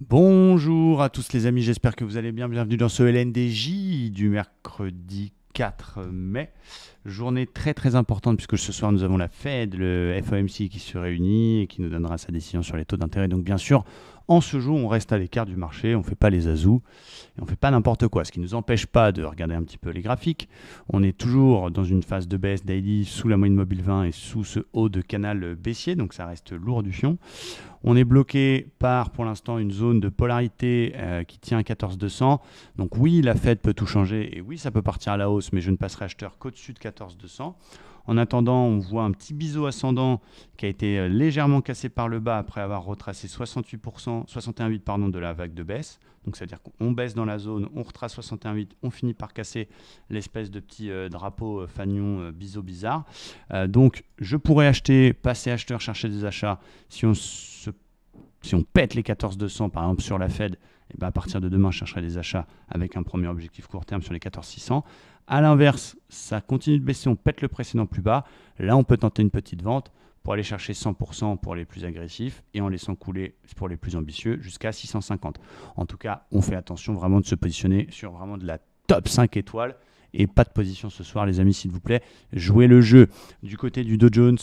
Bonjour à tous les amis, j'espère que vous allez bien. Bienvenue dans ce LNDJ du mercredi 4 mai. Journée très très importante puisque ce soir nous avons la Fed, le FOMC qui se réunit et qui nous donnera sa décision sur les taux d'intérêt. Donc bien sûr, en ce jour, on reste à l'écart du marché, on ne fait pas les azous, et on ne fait pas n'importe quoi, ce qui ne nous empêche pas de regarder un petit peu les graphiques. On est toujours dans une phase de baisse daily sous la moyenne mobile 20 et sous ce haut de canal baissier, donc ça reste lourd du fion. On est bloqué par pour l'instant une zone de polarité euh, qui tient à 14200. Donc oui, la Fed peut tout changer et oui, ça peut partir à la hausse, mais je ne passerai acheteur qu'au-dessus de 14200. En attendant, on voit un petit biseau ascendant qui a été euh, légèrement cassé par le bas après avoir retracé 68%, 61,8 pardon, de la vague de baisse. Donc cest à dire qu'on baisse dans la zone, on retrace 61,8, on finit par casser l'espèce de petit euh, drapeau euh, fanion biseau bizarre. donc je pourrais acheter, passer acheteur, chercher des achats si on se si on pète les 14200 par exemple sur la Fed, et eh ben, à partir de demain, je chercherai des achats avec un premier objectif court terme sur les 14600. A l'inverse, ça continue de baisser, on pète le précédent plus bas. Là, on peut tenter une petite vente pour aller chercher 100% pour les plus agressifs et en laissant couler pour les plus ambitieux jusqu'à 650. En tout cas, on fait attention vraiment de se positionner sur vraiment de la top 5 étoiles et pas de position ce soir, les amis, s'il vous plaît. Jouez le jeu. Du côté du Dow Jones,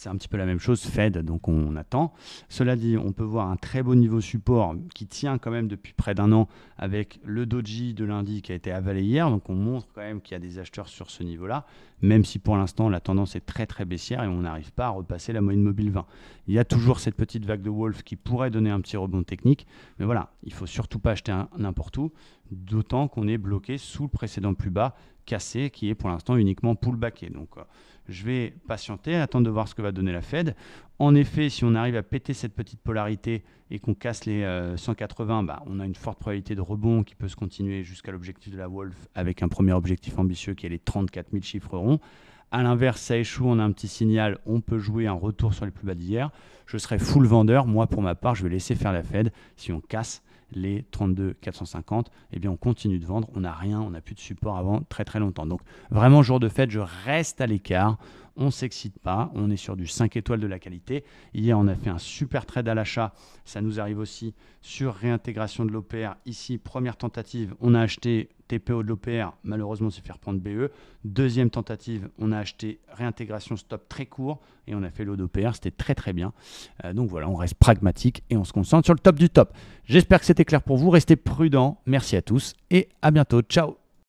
c'est un petit peu la même chose, Fed, donc on attend. Cela dit, on peut voir un très beau niveau support qui tient quand même depuis près d'un an avec le doji de lundi qui a été avalé hier. Donc on montre quand même qu'il y a des acheteurs sur ce niveau-là, même si pour l'instant la tendance est très très baissière et on n'arrive pas à repasser la moyenne mobile 20. Il y a toujours cette petite vague de Wolf qui pourrait donner un petit rebond technique, mais voilà, il faut surtout pas acheter n'importe où d'autant qu'on est bloqué sous le précédent plus bas cassé qui est pour l'instant uniquement pull Donc euh, je vais patienter, attendre de voir ce que va donner la Fed. En effet, si on arrive à péter cette petite polarité et qu'on casse les 180, euh, bah, on a une forte probabilité de rebond qui peut se continuer jusqu'à l'objectif de la Wolf avec un premier objectif ambitieux qui est les 34 000 chiffres ronds. À l'inverse, ça échoue, on a un petit signal, on peut jouer un retour sur les plus bas d'hier. Je serai full vendeur. Moi, pour ma part, je vais laisser faire la Fed. Si on casse les 32 450, eh bien on continue de vendre, on n'a rien, on n'a plus de support avant très très longtemps. Donc vraiment jour de fête, je reste à l'écart on ne s'excite pas, on est sur du 5 étoiles de la qualité. Hier, on a fait un super trade à l'achat, ça nous arrive aussi sur réintégration de l'OPR. Ici, première tentative, on a acheté TPO de l'OPR, malheureusement, c'est fait prendre BE. Deuxième tentative, on a acheté réintégration stop très court et on a fait l'eau d'OPR, c'était très très bien. Euh, donc voilà, on reste pragmatique et on se concentre sur le top du top. J'espère que c'était clair pour vous, restez prudents, merci à tous et à bientôt, ciao